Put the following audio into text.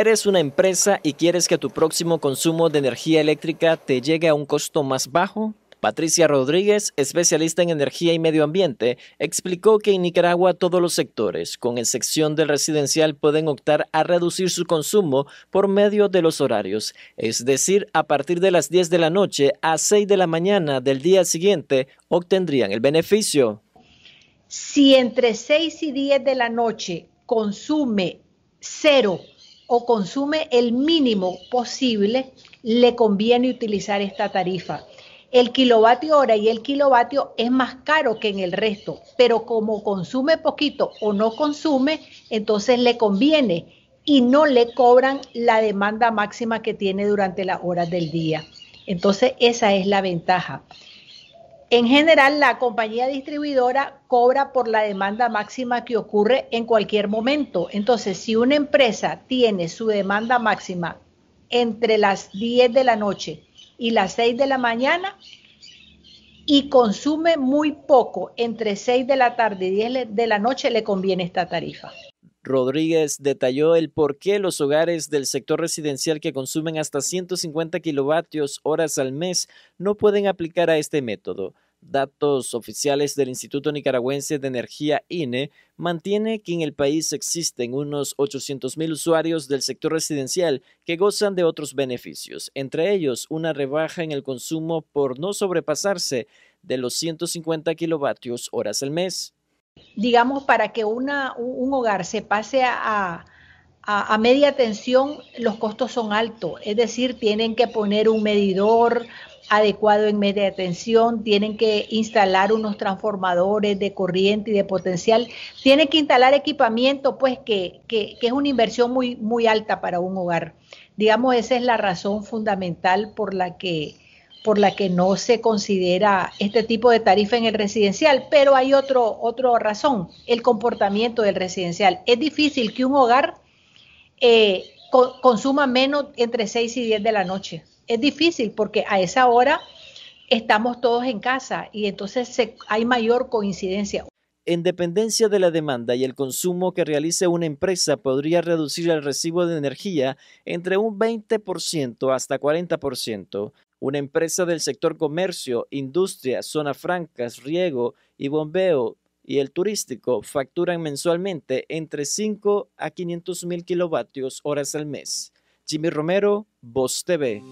Eres una empresa y quieres que tu próximo consumo de energía eléctrica te llegue a un costo más bajo? Patricia Rodríguez, especialista en energía y medio ambiente, explicó que en Nicaragua todos los sectores, con excepción del residencial, pueden optar a reducir su consumo por medio de los horarios, es decir, a partir de las 10 de la noche a 6 de la mañana del día siguiente obtendrían el beneficio. Si entre 6 y 10 de la noche consume cero o consume el mínimo posible, le conviene utilizar esta tarifa. El kilovatio hora y el kilovatio es más caro que en el resto, pero como consume poquito o no consume, entonces le conviene y no le cobran la demanda máxima que tiene durante las horas del día. Entonces, esa es la ventaja. En general, la compañía distribuidora cobra por la demanda máxima que ocurre en cualquier momento. Entonces, si una empresa tiene su demanda máxima entre las 10 de la noche y las 6 de la mañana y consume muy poco entre 6 de la tarde y 10 de la noche, le conviene esta tarifa. Rodríguez detalló el por qué los hogares del sector residencial que consumen hasta 150 kilovatios horas al mes no pueden aplicar a este método. Datos oficiales del Instituto Nicaragüense de Energía INE mantiene que en el país existen unos mil usuarios del sector residencial que gozan de otros beneficios, entre ellos una rebaja en el consumo por no sobrepasarse de los 150 kilovatios horas al mes. Digamos, para que un hogar se pase a, a, media tensión los costos son altos, es decir, tienen que poner un medidor adecuado en media tensión, tienen que instalar unos transformadores de corriente y de potencial, tienen que instalar equipamiento, pues que, es una inversión muy, muy alta para un hogar. Digamos, esa es la razón fundamental por la que por la que no se considera este tipo de tarifa en el residencial, pero hay otro, otra razón, el comportamiento del residencial. Es difícil que un hogar eh, consuma menos entre 6 y 10 de la noche. Es difícil porque a esa hora estamos todos en casa y entonces hay mayor coincidencia. En dependencia de la demanda y el consumo que realice una empresa, podría reducir el recibo de energía entre un 20% hasta 40%. Una empresa del sector comercio, industria, zonas francas, riego y bombeo y el turístico facturan mensualmente entre 5 a 500 mil kilovatios horas al mes. Jimmy Romero, Voz TV.